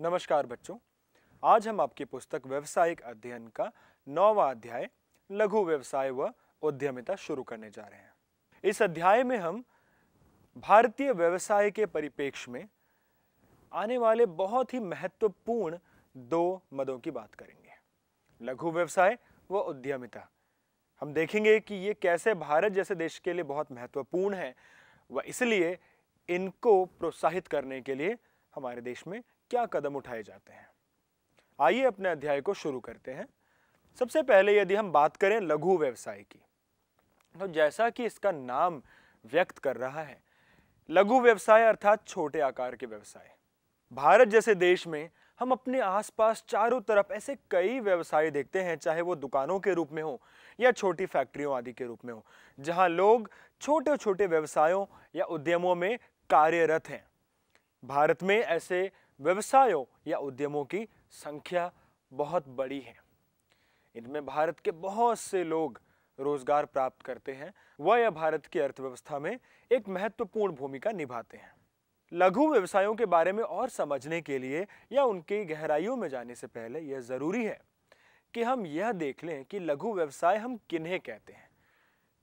नमस्कार बच्चों आज हम आपकी पुस्तक व्यवसायिक अध्ययन का नौवा अध्याय लघु व्यवसाय व उद्यमिता शुरू करने जा रहे हैं इस अध्याय में हम भारतीय व्यवसाय के परिपेक्ष में आने वाले बहुत ही महत्वपूर्ण दो मदों की बात करेंगे लघु व्यवसाय व उद्यमिता हम देखेंगे कि ये कैसे भारत जैसे देश के लिए बहुत महत्वपूर्ण है व इसलिए इनको प्रोत्साहित करने के लिए हमारे देश में क्या कदम उठाए जाते हैं आइए अपने अध्याय को शुरू करते हैं सबसे पहले यदि हम बात करें लघु व्यवसाय की तो जैसा कि इसका नाम व्यक्त कर रहा है लघु व्यवसाय अर्थात छोटे आकार के व्यवसाय भारत जैसे देश में हम अपने आसपास चारों तरफ ऐसे कई व्यवसाय देखते हैं चाहे वो दुकानों के रूप में हो या छोटी फैक्ट्रियों आदि के रूप में हो जहां लोग छोटे छोटे व्यवसायों या उद्यमों में कार्यरत हैं भारत में ऐसे व्यवसायों या उद्यमों की संख्या बहुत बड़ी है इनमें भारत के बहुत से लोग रोजगार प्राप्त करते हैं वह यह भारत की अर्थव्यवस्था में एक महत्वपूर्ण भूमिका निभाते हैं लघु व्यवसायों के बारे में और समझने के लिए या उनकी गहराइयों में जाने से पहले यह ज़रूरी है कि हम यह देख लें कि लघु व्यवसाय हम किन्हें कहते हैं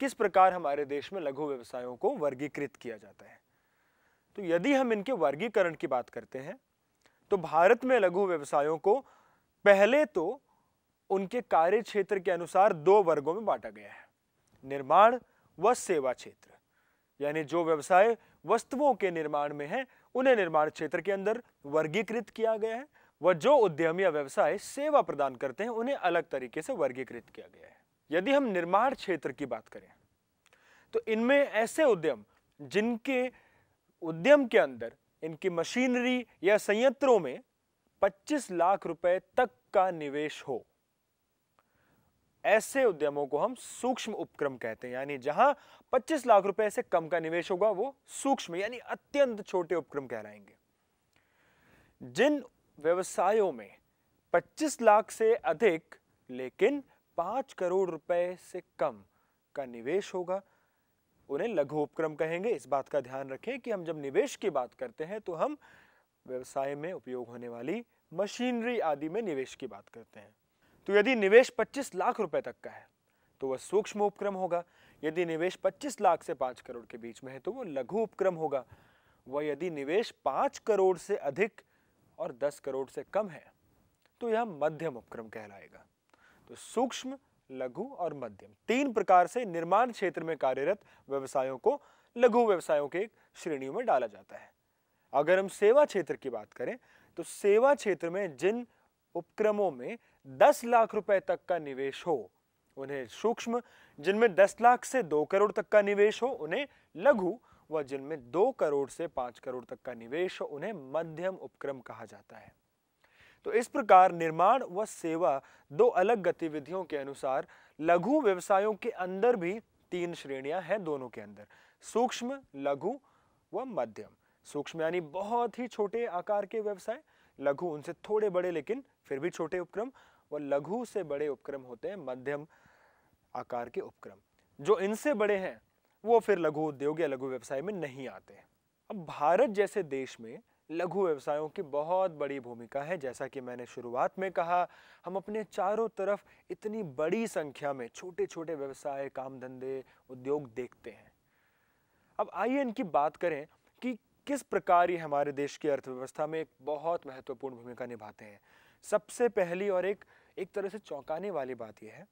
किस प्रकार हमारे देश में लघु व्यवसायों को वर्गीकृत किया जाता है तो यदि हम इनके वर्गीकरण की बात करते हैं तो भारत में लघु व्यवसायों को पहले तो उनके कार्य क्षेत्र के अनुसार दो वर्गों में बांटा गया है निर्माण व सेवा क्षेत्र यानी जो व्यवसाय वस्तुओं के निर्माण में है उन्हें निर्माण क्षेत्र के अंदर वर्गीकृत किया गया है व जो उद्यम या व्यवसाय सेवा प्रदान करते हैं उन्हें अलग तरीके से वर्गीकृत किया गया है यदि हम निर्माण क्षेत्र की बात करें तो इनमें ऐसे उद्यम जिनके उद्यम के अंदर इनकी मशीनरी या संयंत्रों में 25 लाख रुपए तक का निवेश हो ऐसे उद्यमों को हम सूक्ष्म उपक्रम कहते हैं यानी जहां 25 लाख रुपए से कम का निवेश होगा वो सूक्ष्म यानी अत्यंत छोटे उपक्रम कहलाएंगे जिन व्यवसायों में 25 लाख से अधिक लेकिन 5 करोड़ रुपए से कम का निवेश होगा उन्हें लघु उपक्रम कहेंगे इस बात का ध्यान रखें कि हम जब निवेश की बात करते हैं तो हम व्यवसाय में उपयोग होने वाली मशीनरी आदि में निवेश की बात करते हैं तो यदि निवेश 25 लाख रुपए तक का है तो वह सूक्ष्म उपक्रम होगा यदि निवेश 25 लाख से 5 करोड़ के बीच में है तो वह लघु उपक्रम होगा वह यदि निवेश 5 करोड़ से अधिक और 10 करोड़ से कम है तो यह मध्यम उपक्रम कहलाएगा तो सूक्ष्म लघु और मध्यम तीन प्रकार से निर्माण क्षेत्र में कार्यरत व्यवसायों को लघु व्यवसायों के श्रेणियों में डाला जाता है अगर हम सेवा क्षेत्र की बात करें तो सेवा क्षेत्र में जिन उपक्रमों में 10 लाख रुपए तक का निवेश हो उन्हें सूक्ष्म जिनमें 10 लाख से 2 करोड़ तक का निवेश हो उन्हें लघु व जिनमें 2 करोड़ से 5 करोड़ तक का निवेश हो उन्हें मध्यम उपक्रम कहा जाता है तो इस प्रकार निर्माण व सेवा दो अलग गतिविधियों के अनुसार लघु व्यवसायों के अंदर भी तीन श्रेणियां हैं दोनों के अंदर सूक्ष्म लघु व मध्यम सूक्ष्म यानी बहुत ही छोटे आकार के व्यवसाय लघु उनसे थोड़े बड़े लेकिन फिर भी छोटे उपक्रम व लघु से बड़े उपक्रम होते हैं मध्यम आकार के उपक्रम जो इनसे बड़े हैं वो फिर लघु उद्योग या लघु व्यवसाय में नहीं आते अब भारत जैसे देश में लघु व्यवसायों की बहुत बड़ी भूमिका है जैसा कि मैंने शुरुआत में कहा हम अपने चारों तरफ इतनी बड़ी संख्या में छोटे छोटे व्यवसाय काम धंधे उद्योग देखते हैं अब आइए इनकी बात करें कि किस प्रकार ये हमारे देश की अर्थव्यवस्था में एक बहुत महत्वपूर्ण भूमिका निभाते हैं सबसे पहली और एक एक तरह से चौंकाने वाली बात यह है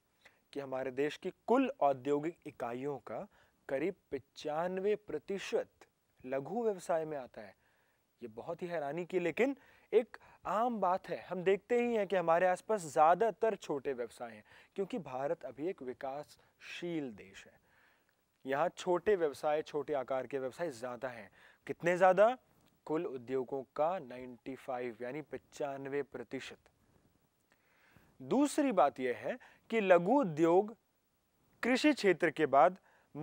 कि हमारे देश की कुल औद्योगिक इकाइयों का करीब पचानवे प्रतिशत लघु व्यवसाय में आता है ये बहुत ही हैरानी की लेकिन एक आम बात है हम देखते ही हैं कि हमारे आसपास ज़्यादातर छोटे व्यवसाय हैं क्योंकि भारत अभी एक विकासशील देश है यहाँ छोटे व्यवसाय छोटे आकार के व्यवसाय ज़्यादा हैं कितने ज़्यादा कुल उद्योगों का 95 यानी पचानवे प्रतिशत दूसरी बात यह है कि लघु उद्योग कृषि क्षेत्र के बाद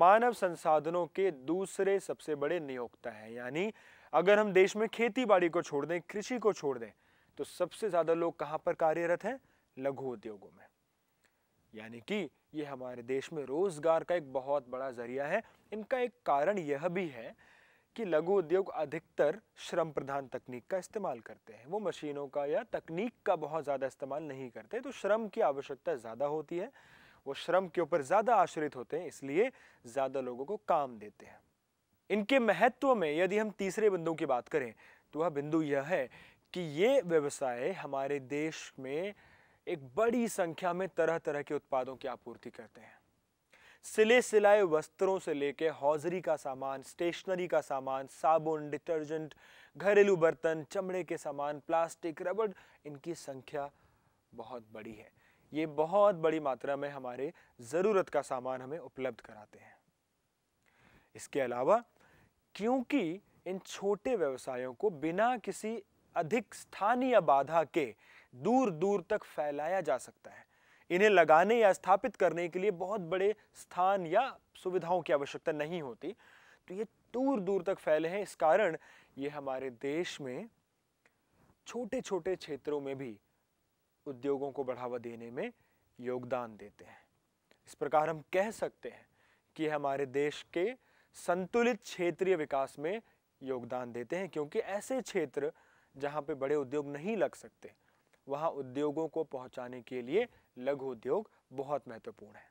मानव संसाधनों के दूसरे सबसे बड़े नियोक्ता हैं यानी अगर हम देश में खेती बाड़ी को छोड़ दें कृषि को छोड़ दें तो सबसे ज़्यादा लोग कहाँ पर कार्यरत हैं लघु उद्योगों में यानी कि ये हमारे देश में रोज़गार का एक बहुत बड़ा जरिया है इनका एक कारण यह भी है कि लघु उद्योग अधिकतर श्रम प्रधान तकनीक का इस्तेमाल करते हैं वो मशीनों का या तकनीक का बहुत ज़्यादा इस्तेमाल नहीं करते तो श्रम की आवश्यकता ज़्यादा होती है वो श्रम के ऊपर ज़्यादा आश्रित होते हैं इसलिए ज़्यादा लोगों को काम देते हैं इनके महत्व में यदि हम तीसरे बिंदु की बात करें तो वह बिंदु यह है कि ये व्यवसाय हमारे देश में एक बड़ी संख्या में तरह तरह के उत्पादों की आपूर्ति करते हैं सिले सिलाए वस्त्रों से लेके हौजरी का सामान स्टेशनरी का सामान साबुन डिटर्जेंट घरेलू बर्तन चमड़े के सामान प्लास्टिक रबड़ इनकी संख्या बहुत बड़ी है ये बहुत बड़ी मात्रा में हमारे ज़रूरत का सामान हमें उपलब्ध कराते हैं इसके अलावा क्योंकि इन छोटे व्यवसायों को बिना किसी अधिक स्थानीय बाधा के दूर दूर तक फैलाया जा सकता है इन्हें लगाने या स्थापित करने के लिए बहुत बड़े स्थान या सुविधाओं की आवश्यकता नहीं होती तो ये दूर दूर तक फैले हैं इस कारण ये हमारे देश में छोटे छोटे क्षेत्रों में भी उद्योगों को बढ़ावा देने में योगदान देते हैं इस प्रकार हम कह सकते हैं कि हमारे देश के संतुलित क्षेत्रीय विकास में योगदान देते हैं क्योंकि ऐसे क्षेत्र जहाँ पे बड़े उद्योग नहीं लग सकते वहाँ उद्योगों को पहुँचाने के लिए लघु उद्योग बहुत महत्वपूर्ण है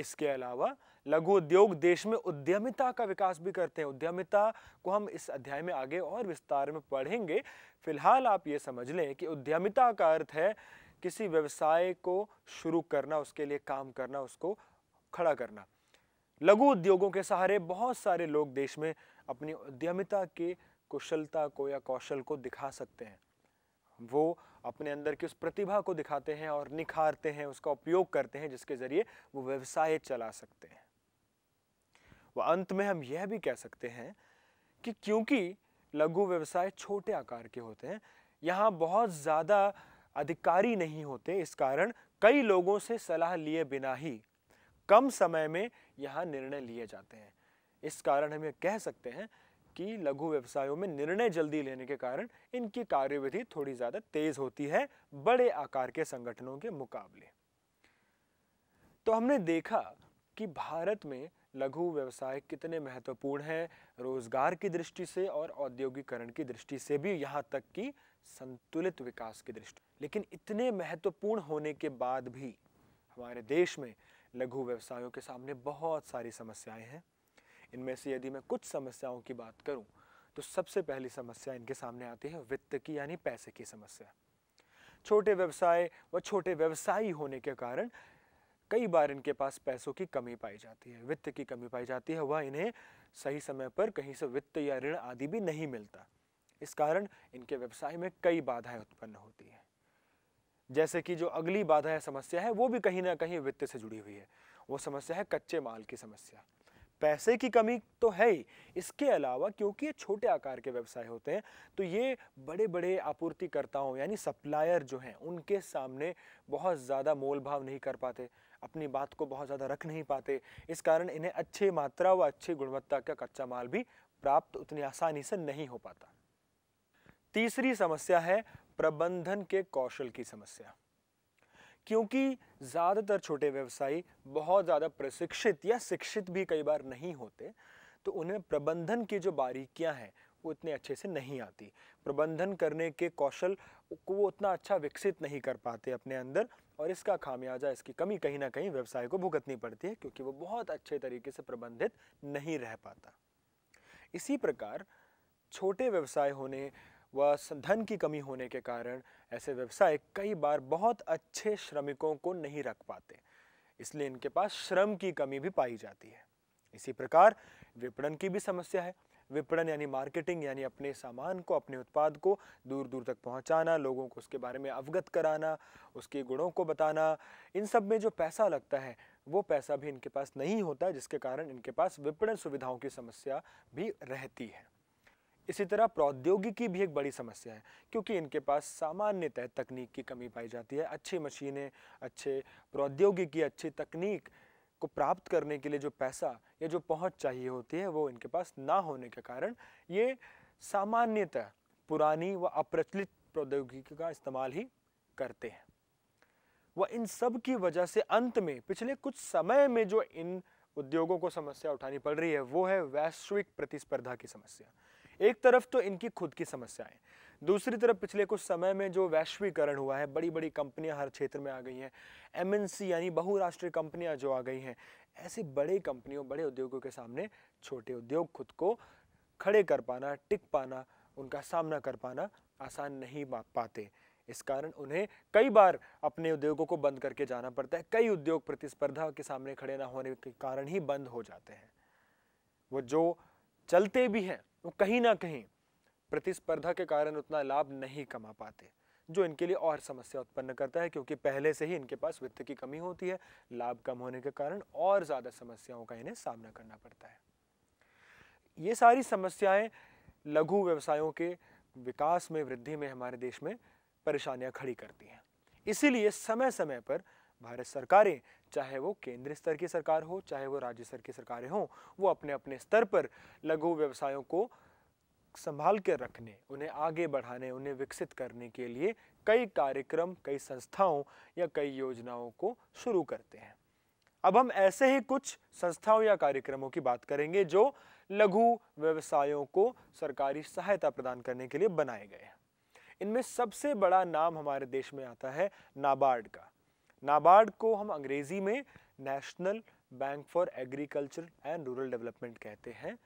इसके अलावा लघु उद्योग देश में उद्यमिता का विकास भी करते हैं उद्यमिता को हम इस अध्याय में आगे और विस्तार में पढ़ेंगे फिलहाल आप ये समझ लें कि उद्यमिता का अर्थ है किसी व्यवसाय को शुरू करना उसके लिए काम करना उसको खड़ा करना लघु उद्योगों के सहारे बहुत सारे लोग देश में अपनी उद्यमिता के कुशलता को या कौशल को दिखा सकते हैं वो अपने अंदर की उस प्रतिभा को दिखाते हैं और निखारते हैं उसका उपयोग करते हैं जिसके ज़रिए वो व्यवसाय चला सकते हैं वह अंत में हम यह भी कह सकते हैं कि क्योंकि लघु व्यवसाय छोटे आकार के होते हैं यहाँ बहुत ज़्यादा अधिकारी नहीं होते इस कारण कई लोगों से सलाह लिए बिना ही कम समय में यहाँ निर्णय लिए जाते हैं इस कारण हम ये कह सकते हैं कि लघु व्यवसायों में निर्णय जल्दी लेने के कारण इनकी कार्यविधि थोड़ी ज़्यादा तेज होती है बड़े आकार के संगठनों के मुकाबले तो हमने देखा कि भारत में लघु व्यवसाय कितने महत्वपूर्ण हैं रोजगार की दृष्टि से और औद्योगिकरण की दृष्टि से भी यहाँ तक कि संतुलित विकास की दृष्टि लेकिन इतने महत्वपूर्ण होने के बाद भी हमारे देश में लघु व्यवसायों के सामने बहुत सारी समस्याएं हैं इनमें से यदि मैं कुछ समस्याओं की बात करूं तो सबसे पहली समस्या इनके सामने आती है वित्त की यानी पैसे की समस्या छोटे व्यवसाय व छोटे व्यवसायी होने के कारण कई बार इनके पास पैसों की कमी पाई जाती है वित्त की कमी पाई जाती है वह इन्हें सही समय पर कहीं से वित्त या ऋण आदि भी नहीं मिलता इस कारण इनके व्यवसाय में कई बाधाएं उत्पन्न होती हैं जैसे कि जो अगली बाधा है समस्या है वो भी कहीं ना कहीं वित्त से जुड़ी हुई है वो समस्या है कच्चे माल की समस्या पैसे की कमी तो है ही इसके अलावा क्योंकि ये छोटे आकार के व्यवसाय होते हैं तो ये बड़े बड़े आपूर्तिकर्ताओं यानी सप्लायर जो हैं उनके सामने बहुत ज़्यादा मोल भाव नहीं कर पाते अपनी बात को बहुत ज़्यादा रख नहीं पाते इस कारण इन्हें अच्छी मात्रा व अच्छी गुणवत्ता का कच्चा माल भी प्राप्त उतनी आसानी से नहीं हो पाता तीसरी समस्या है प्रबंधन के कौशल की समस्या क्योंकि ज़्यादातर छोटे व्यवसायी बहुत ज़्यादा प्रशिक्षित या शिक्षित भी कई बार नहीं होते तो उन्हें प्रबंधन की जो बारीकियां हैं वो इतने अच्छे से नहीं आती प्रबंधन करने के कौशल को वो उतना अच्छा विकसित नहीं कर पाते अपने अंदर और इसका खामियाजा इसकी कमी कहीं ना कहीं व्यवसाय को भुगतनी पड़ती है क्योंकि वो बहुत अच्छे तरीके से प्रबंधित नहीं रह पाता इसी प्रकार छोटे व्यवसाय होने व धन की कमी होने के कारण ऐसे व्यवसाय कई बार बहुत अच्छे श्रमिकों को नहीं रख पाते इसलिए इनके पास श्रम की कमी भी पाई जाती है इसी प्रकार विपणन की भी समस्या है विपणन यानी मार्केटिंग यानी अपने सामान को अपने उत्पाद को दूर दूर तक पहुंचाना लोगों को उसके बारे में अवगत कराना उसके गुणों को बताना इन सब में जो पैसा लगता है वो पैसा भी इनके पास नहीं होता जिसके कारण इनके पास विपणन सुविधाओं की समस्या भी रहती है इसी तरह प्रौद्योगिकी भी एक बड़ी समस्या है क्योंकि इनके पास सामान्यतः तकनीक की कमी पाई जाती है अच्छी मशीनें अच्छे प्रौद्योगिकी अच्छी तकनीक को प्राप्त करने के लिए जो पैसा या जो पहुंच चाहिए होती है वो इनके पास ना होने के कारण ये सामान्यतः पुरानी व अप्रचलित प्रौद्योगिकी का इस्तेमाल ही करते हैं वह इन सब की वजह से अंत में पिछले कुछ समय में जो इन उद्योगों को समस्या उठानी पड़ रही है वो है वैश्विक प्रतिस्पर्धा की समस्या एक तरफ तो इनकी खुद की समस्याएं दूसरी तरफ पिछले कुछ समय में जो वैश्वीकरण हुआ है बड़ी बड़ी कंपनियां हर क्षेत्र में आ गई हैं एम यानी बहुराष्ट्रीय कंपनियां जो आ गई हैं ऐसे बड़े कंपनियों बड़े उद्योगों के सामने छोटे उद्योग खुद को खड़े कर पाना टिक पाना उनका सामना कर पाना आसान नहीं पाते इस कारण उन्हें कई बार अपने उद्योगों को बंद करके जाना पड़ता है कई उद्योग प्रतिस्पर्धा के सामने खड़े ना होने के कारण ही बंद हो जाते हैं वो जो चलते भी हैं वो तो कहीं ना कहीं प्रतिस्पर्धा के कारण उतना लाभ नहीं कमा पाते जो इनके लिए और समस्या उत्पन्न करता है क्योंकि पहले से ही इनके पास वित्त की कमी होती है लाभ कम होने के कारण और ज़्यादा समस्याओं का इन्हें सामना करना पड़ता है ये सारी समस्याएं लघु व्यवसायों के विकास में वृद्धि में हमारे देश में परेशानियां खड़ी करती हैं इसीलिए समय समय पर भारत सरकारें चाहे वो केंद्र स्तर की सरकार हो चाहे वो राज्य स्तर की सरकारें हों वो अपने अपने स्तर पर लघु व्यवसायों को संभाल कर रखने उन्हें आगे बढ़ाने उन्हें विकसित करने के लिए कई कार्यक्रम कई संस्थाओं या कई योजनाओं को शुरू करते हैं अब हम ऐसे ही कुछ संस्थाओं या कार्यक्रमों की बात करेंगे जो लघु व्यवसायों को सरकारी सहायता प्रदान करने के लिए बनाए गए हैं इनमें सबसे बड़ा नाम हमारे देश में आता है नाबार्ड का नाबार्ड को हम अंग्रेज़ी में national bank for agriculture and rural development कहते हैं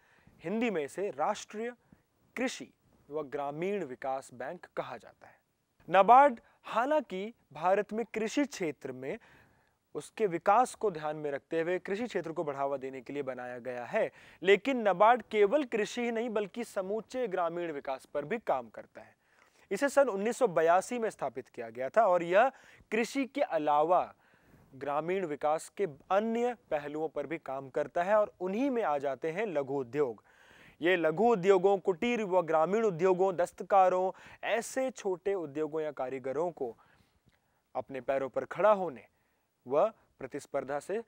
हिंदी में इसे राष्ट्रीय कृषि व ग्रामीण विकास बैंक कहा जाता है नाबार्ड हालांकि भारत में कृषि क्षेत्र में उसके विकास को ध्यान में रखते हुए कृषि क्षेत्र को बढ़ावा देने के लिए बनाया गया है लेकिन नबार्ड केवल कृषि ही नहीं बल्कि समूचे ग्रामीण विकास पर भी काम करता है इसे सन 1982 में स्थापित किया गया था और यह कृषि के अलावा ग्रामीण विकास के अन्य पहलुओं पर भी काम करता है और उन्हीं में आ जाते हैं लघु उद्योग ये लघु उद्योगों कुटीर व ग्रामीण उद्योगों दस्तकारों ऐसे छोटे उद्योगों या कारीगरों को अपने पैरों पर खड़ा होने व प्रतिस्पर्धा से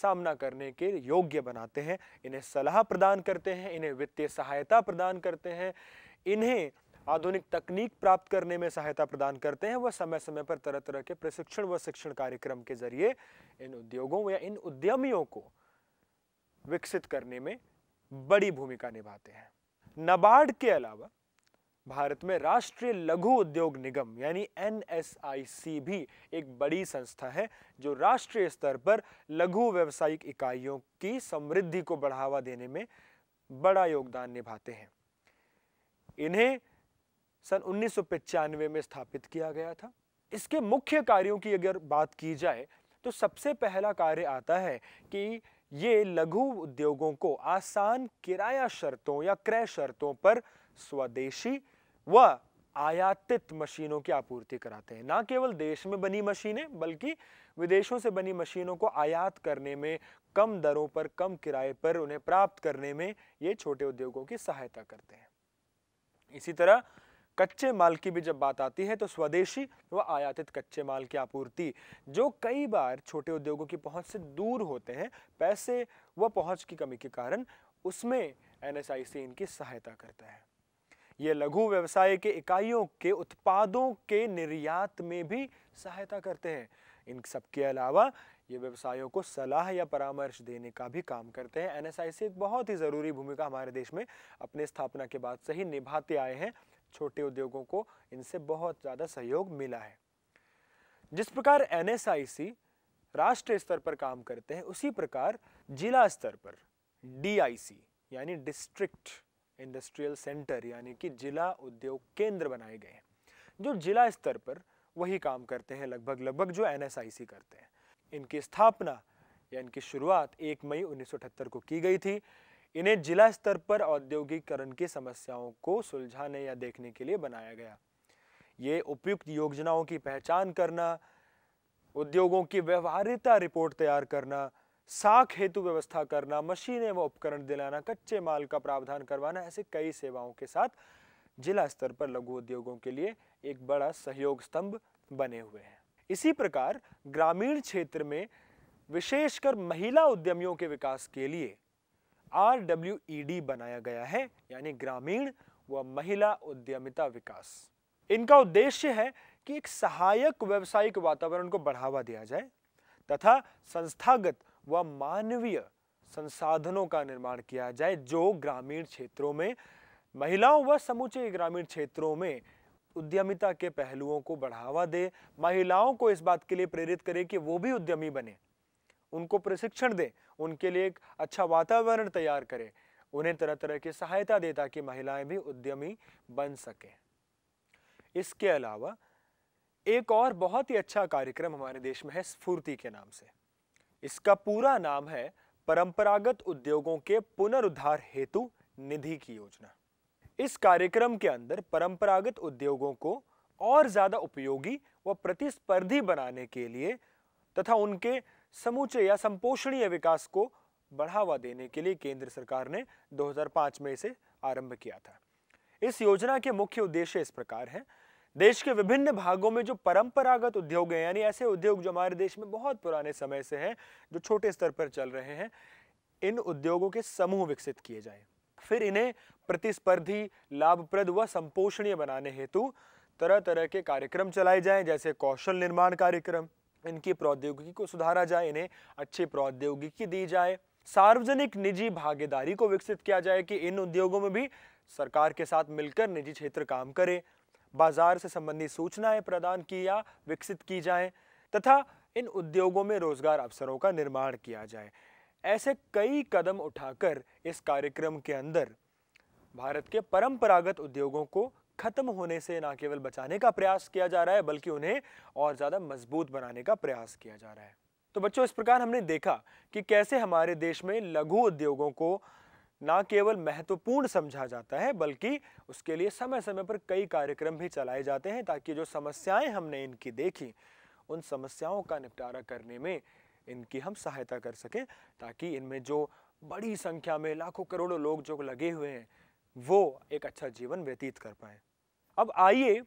सामना करने के योग्य बनाते हैं इन्हें सलाह प्रदान करते हैं इन्हें वित्तीय सहायता प्रदान करते हैं इन्हें आधुनिक तकनीक प्राप्त करने में सहायता प्रदान करते हैं वह समय समय पर तरह तरह के प्रशिक्षण व शिक्षण कार्यक्रम के जरिए इन उद्योगों या इन उद्यमियों को विकसित करने में बड़ी भूमिका निभाते हैं नबार्ड के अलावा भारत में राष्ट्रीय लघु उद्योग निगम यानी एन भी एक बड़ी संस्था है जो राष्ट्रीय स्तर पर लघु व्यवसायिक इकाइयों की समृद्धि को बढ़ावा देने में बड़ा योगदान निभाते हैं इन्हें सन उन्नीस में स्थापित किया गया था इसके मुख्य कार्यों की अगर बात की जाए तो सबसे पहला कार्य आता है कि ये लघु उद्योगों को आसान किराया शर्तों या क्रय शर्तों पर स्वदेशी व आयातित मशीनों की आपूर्ति कराते हैं ना केवल देश में बनी मशीनें बल्कि विदेशों से बनी मशीनों को आयात करने में कम दरों पर कम किराए पर उन्हें प्राप्त करने में ये छोटे उद्योगों की सहायता करते हैं इसी तरह कच्चे माल की भी जब बात आती है तो स्वदेशी व आयातित कच्चे माल की आपूर्ति जो कई बार छोटे उद्योगों की पहुंच से दूर होते हैं पैसे व पहुंच की कमी के कारण उसमें एन इनकी सहायता करता है ये लघु व्यवसाय के इकाइयों के उत्पादों के निर्यात में भी सहायता करते हैं इन सबके अलावा ये व्यवसायों को सलाह या परामर्श देने का भी काम करते हैं एन एक बहुत ही ज़रूरी भूमिका हमारे देश में अपने स्थापना के बाद से ही निभाते आए हैं छोटे उद्योगों को इनसे बहुत ज़्यादा सहयोग मिला है जिस प्रकार एन राष्ट्रीय स्तर पर काम करते हैं उसी प्रकार जिला स्तर पर डी यानी डिस्ट्रिक्ट इंडस्ट्रियल सेंटर यानी कि जिला उद्योग केंद्र बनाए गए हैं जो जिला स्तर पर वही काम करते हैं लगभग लगभग जो एन करते हैं इनकी स्थापना या इनकी शुरुआत 1 मई 1978 को की गई थी इन्हें जिला स्तर पर औद्योगिकरण की समस्याओं को सुलझाने या देखने के लिए बनाया गया ये उपयुक्त योजनाओं की पहचान करना उद्योगों की व्यवहार्यता रिपोर्ट तैयार करना साख हेतु व्यवस्था करना मशीनें व उपकरण दिलाना कच्चे माल का प्रावधान करवाना ऐसे कई सेवाओं के साथ जिला स्तर पर लघु उद्योगों के लिए एक बड़ा सहयोग स्तंभ बने हुए हैं इसी प्रकार ग्रामीण क्षेत्र में विशेषकर महिला उद्यमियों के विकास के लिए आर डब्ल्यू ई डी बनाया गया है यानी ग्रामीण व महिला उद्यमिता विकास इनका उद्देश्य है कि एक सहायक व्यवसायिक वातावरण को बढ़ावा दिया जाए तथा संस्थागत व मानवीय संसाधनों का निर्माण किया जाए जो ग्रामीण क्षेत्रों में महिलाओं व समूचे ग्रामीण क्षेत्रों में उद्यमिता के पहलुओं को बढ़ावा दे महिलाओं को इस बात के लिए प्रेरित करे कि वो भी उद्यमी बने उनको प्रशिक्षण दें उनके लिए एक अच्छा वातावरण तैयार करें उन्हें तरह तरह की सहायता दे ताकि महिलाएं भी उद्यमी बन सकें इसके अलावा एक और बहुत ही अच्छा कार्यक्रम हमारे देश में है स्फूर्ति के नाम से इसका पूरा नाम है परंपरागत उद्योगों के पुनरुद्धार हेतु निधि की योजना इस कार्यक्रम के अंदर परंपरागत उद्योगों को और ज़्यादा उपयोगी व प्रतिस्पर्धी बनाने के लिए तथा उनके समूचे या संपोषणीय विकास को बढ़ावा देने के लिए केंद्र सरकार ने 2005 में इसे आरंभ किया था इस योजना के मुख्य उद्देश्य इस प्रकार हैं देश के विभिन्न भागों में जो परंपरागत उद्योग हैं यानी ऐसे उद्योग जो हमारे देश में बहुत पुराने समय से हैं जो छोटे स्तर पर चल रहे हैं इन उद्योगों के समूह विकसित किए जाए फिर इन्हें प्रतिस्पर्धी लाभप्रद व संपोषणीय बनाने हेतु तरह तरह के कार्यक्रम चलाए जाएं जैसे कौशल निर्माण कार्यक्रम इनकी प्रौद्योगिकी को सुधारा जाए इन्हें अच्छी प्रौद्योगिकी दी जाए सार्वजनिक निजी भागीदारी को विकसित किया जाए कि इन उद्योगों में भी सरकार के साथ मिलकर निजी क्षेत्र काम करे बाजार से संबंधित सूचनाएं प्रदान की या विकसित की जाए तथा इन उद्योगों में रोजगार अवसरों का निर्माण किया जाए ऐसे कई कदम उठाकर इस कार्यक्रम के अंदर भारत के परंपरागत उद्योगों को खत्म होने से ना केवल बचाने का प्रयास किया जा रहा है बल्कि उन्हें और ज़्यादा मजबूत बनाने का प्रयास किया जा रहा है तो बच्चों इस प्रकार हमने देखा कि कैसे हमारे देश में लघु उद्योगों को ना केवल महत्वपूर्ण समझा जाता है बल्कि उसके लिए समय समय पर कई कार्यक्रम भी चलाए जाते हैं ताकि जो समस्याएं हमने इनकी देखी उन समस्याओं का निपटारा करने में इनकी हम सहायता कर सकें ताकि इनमें जो बड़ी संख्या में लाखों करोड़ों लोग जो लगे हुए हैं वो एक अच्छा जीवन व्यतीत कर पाए अब आइए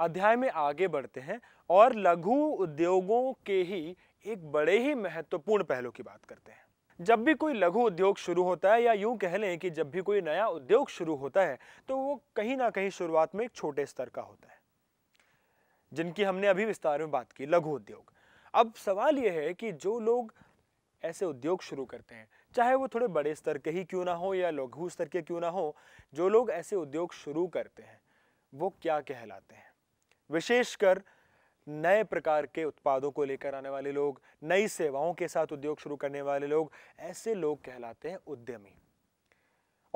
अध्याय में आगे बढ़ते हैं और लघु उद्योगों के ही एक बड़े ही महत्वपूर्ण पहलू की बात करते हैं जब भी कोई लघु उद्योग शुरू होता है या यूं कह लें कि जब भी कोई नया उद्योग शुरू होता है तो वो कहीं ना कहीं शुरुआत में एक छोटे स्तर का होता है जिनकी हमने अभी विस्तार में बात की लघु उद्योग अब सवाल यह है कि जो लोग ऐसे उद्योग शुरू करते हैं चाहे वो थोड़े बड़े स्तर के ही क्यों ना हो या लघु स्तर के क्यों ना हो जो लोग ऐसे उद्योग शुरू करते हैं वो क्या कहलाते हैं विशेषकर नए प्रकार के उत्पादों को लेकर आने वाले लोग नई सेवाओं के साथ उद्योग शुरू करने वाले लोग ऐसे लोग कहलाते हैं उद्यमी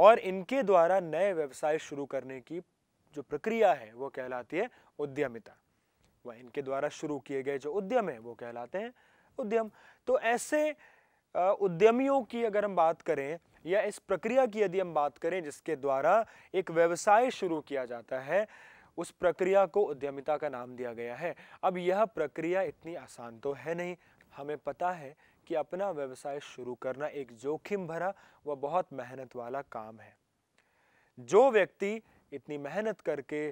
और इनके द्वारा नए व्यवसाय शुरू करने की जो प्रक्रिया है वो कहलाती है उद्यमिता वह इनके द्वारा शुरू किए गए जो उद्यम है वो कहलाते हैं उद्यम तो ऐसे उद्यमियों की अगर हम बात करें या इस प्रक्रिया की यदि हम बात करें जिसके द्वारा एक व्यवसाय शुरू किया जाता है उस प्रक्रिया को उद्यमिता का नाम दिया गया है अब यह प्रक्रिया इतनी आसान तो है नहीं हमें पता है कि अपना व्यवसाय शुरू करना एक जोखिम भरा व बहुत मेहनत वाला काम है जो व्यक्ति इतनी मेहनत करके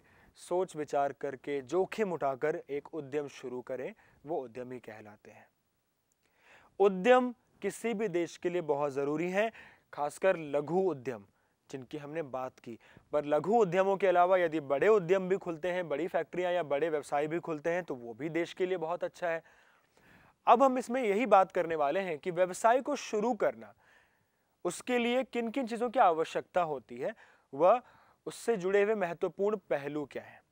सोच विचार करके जोखिम उठाकर एक उद्यम शुरू करें वो उद्यमी कहलाते हैं उद्यम किसी भी देश के लिए बहुत ज़रूरी हैं खासकर लघु उद्यम जिनकी हमने बात की पर लघु उद्यमों के अलावा यदि बड़े उद्यम भी खुलते हैं बड़ी फैक्ट्रियां या बड़े व्यवसाय भी खुलते हैं तो वो भी देश के लिए बहुत अच्छा है अब हम इसमें यही बात करने वाले हैं कि व्यवसाय को शुरू करना उसके लिए किन किन चीज़ों की आवश्यकता होती है वह उससे जुड़े हुए महत्वपूर्ण पहलू क्या हैं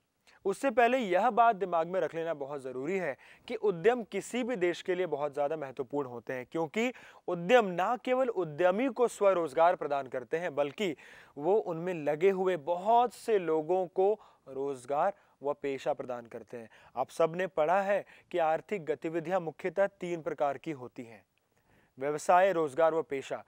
उससे पहले यह बात दिमाग में रख लेना बहुत ज़रूरी है कि उद्यम किसी भी देश के लिए बहुत ज़्यादा महत्वपूर्ण होते हैं क्योंकि उद्यम ना केवल उद्यमी को स्वरोजगार प्रदान करते हैं बल्कि वो उनमें लगे हुए बहुत से लोगों को रोजगार व पेशा प्रदान करते हैं आप सब ने पढ़ा है कि आर्थिक गतिविधियां मुख्यतः तीन प्रकार की होती हैं व्यवसाय रोजगार व पेशा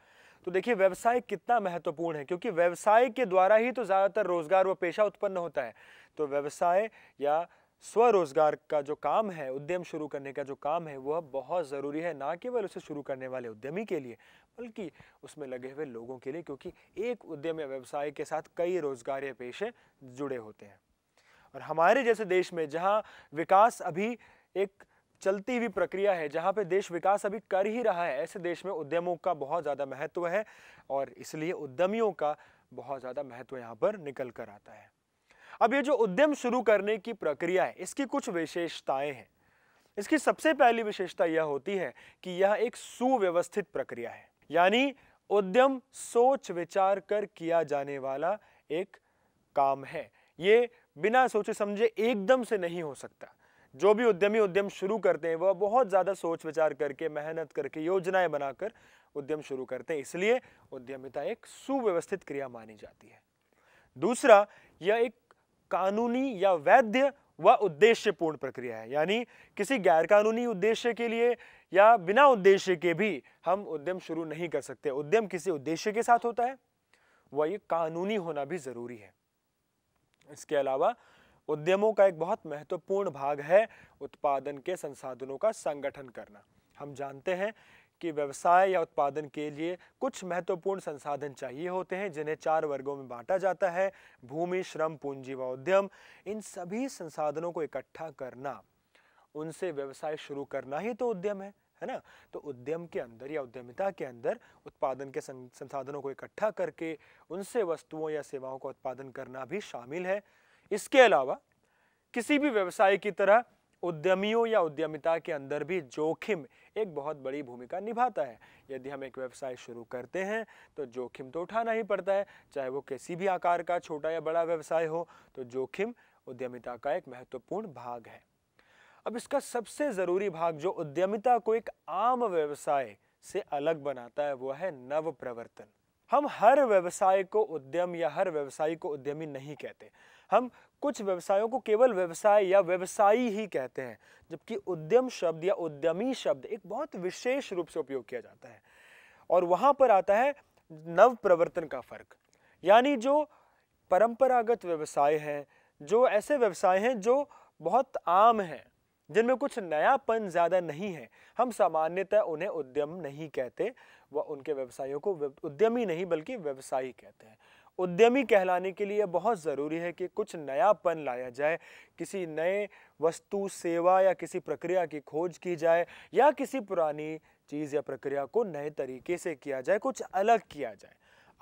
तो देखिए व्यवसाय कितना महत्वपूर्ण है क्योंकि व्यवसाय के द्वारा ही तो ज़्यादातर रोजगार व पेशा उत्पन्न होता है तो व्यवसाय या स्वरोजगार का जो काम है उद्यम शुरू करने का जो काम है वह बहुत ज़रूरी है ना केवल उसे शुरू करने वाले उद्यमी के लिए बल्कि उसमें लगे हुए लोगों के लिए क्योंकि एक उद्यम या व्यवसाय के साथ कई रोजगार या पेशे जुड़े होते हैं और हमारे जैसे देश में जहाँ विकास अभी एक चलती हुई प्रक्रिया है जहाँ पे देश विकास अभी कर ही रहा है ऐसे देश में उद्यमों का बहुत ज़्यादा महत्व है और इसलिए उद्यमियों का बहुत ज़्यादा महत्व यहाँ पर निकल कर आता है अब ये जो उद्यम शुरू करने की प्रक्रिया है इसकी कुछ विशेषताएं हैं इसकी सबसे पहली विशेषता यह होती है कि यह एक सुव्यवस्थित प्रक्रिया है यानी उद्यम सोच विचार कर किया जाने वाला एक काम है ये बिना सोचे समझे एकदम से नहीं हो सकता जो भी उद्यमी उद्यम शुरू करते हैं वह बहुत ज़्यादा सोच विचार करके मेहनत करके योजनाएं बनाकर उद्यम शुरू करते हैं इसलिए उद्यमिता एक सुव्यवस्थित क्रिया मानी जाती है दूसरा यह एक कानूनी या वैध व उद्देश्यपूर्ण प्रक्रिया है यानी किसी गैरकानूनी उद्देश्य के लिए या बिना उद्देश्य के भी हम उद्यम शुरू नहीं कर सकते उद्यम किसी उद्देश्य के साथ होता है वह ये कानूनी होना भी ज़रूरी है इसके अलावा उद्यमों का एक बहुत महत्वपूर्ण भाग है उत्पादन के संसाधनों का संगठन करना हम जानते हैं कि व्यवसाय या उत्पादन के लिए कुछ महत्वपूर्ण संसाधन चाहिए होते हैं जिन्हें चार वर्गों में बांटा जाता है भूमि श्रम पूंजी व उद्यम इन सभी संसाधनों को इकट्ठा करना उनसे व्यवसाय शुरू करना ही तो उद्यम है है ना तो उद्यम के अंदर या उद्यमिता के अंदर उत्पादन के संसाधनों को इकट्ठा करके उनसे वस्तुओं या सेवाओं का उत्पादन करना भी शामिल है इसके अलावा किसी भी व्यवसाय की तरह उद्यमियों या उद्यमिता के अंदर भी जोखिम एक बहुत बड़ी भूमिका निभाता है यदि हम एक व्यवसाय शुरू करते हैं तो जोखिम तो उठाना ही पड़ता है चाहे वो किसी भी आकार का छोटा या बड़ा व्यवसाय हो तो जोखिम उद्यमिता का एक महत्वपूर्ण भाग है अब इसका सबसे ज़रूरी भाग जो उद्यमिता को एक आम व्यवसाय से अलग बनाता है वो है नव प्रवर्तन हम हर व्यवसाय को उद्यम या हर व्यवसाय को उद्यमी नहीं कहते हम कुछ व्यवसायों को केवल व्यवसाय या व्यवसायी ही कहते हैं जबकि उद्यम शब्द या उद्यमी शब्द एक बहुत विशेष रूप से उपयोग किया जाता है और वहां पर आता है नव प्रवर्तन का फर्क यानी जो परंपरागत व्यवसाय हैं जो ऐसे व्यवसाय हैं जो बहुत आम हैं जिनमें कुछ नयापन ज़्यादा नहीं है हम सामान्यतः उन्हें उद्यम नहीं कहते व उनके व्यवसायों को उद्यमी नहीं बल्कि व्यवसायी कहते हैं उद्यमी कहलाने के लिए बहुत ज़रूरी है कि कुछ नयापन लाया जाए किसी नए वस्तु सेवा या किसी प्रक्रिया की खोज की जाए या किसी पुरानी चीज़ या प्रक्रिया को नए तरीके से किया जाए कुछ अलग किया जाए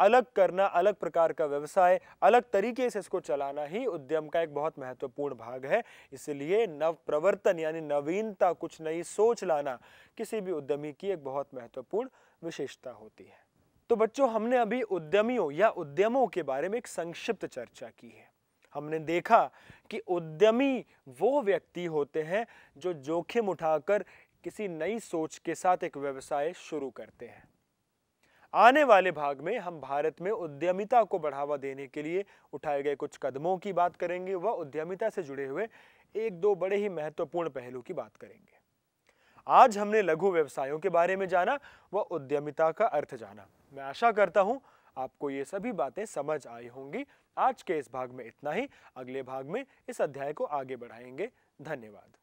अलग करना अलग प्रकार का व्यवसाय अलग तरीके से इसको चलाना ही उद्यम का एक बहुत महत्वपूर्ण भाग है इसलिए नव प्रवर्तन यानी नवीनता कुछ नई सोच लाना किसी भी उद्यमी की एक बहुत महत्वपूर्ण विशेषता होती है तो बच्चों हमने अभी उद्यमियों या उद्यमों के बारे में एक संक्षिप्त चर्चा की है हमने देखा कि उद्यमी वो व्यक्ति होते हैं जो जोखिम उठाकर किसी नई सोच के साथ एक व्यवसाय शुरू करते हैं आने वाले भाग में हम भारत में उद्यमिता को बढ़ावा देने के लिए उठाए गए कुछ कदमों की बात करेंगे व उद्यमिता से जुड़े हुए एक दो बड़े ही महत्वपूर्ण पहलू की बात करेंगे आज हमने लघु व्यवसायों के बारे में जाना व उद्यमिता का अर्थ जाना मैं आशा करता हूँ आपको ये सभी बातें समझ आई होंगी आज के इस भाग में इतना ही अगले भाग में इस अध्याय को आगे बढ़ाएंगे धन्यवाद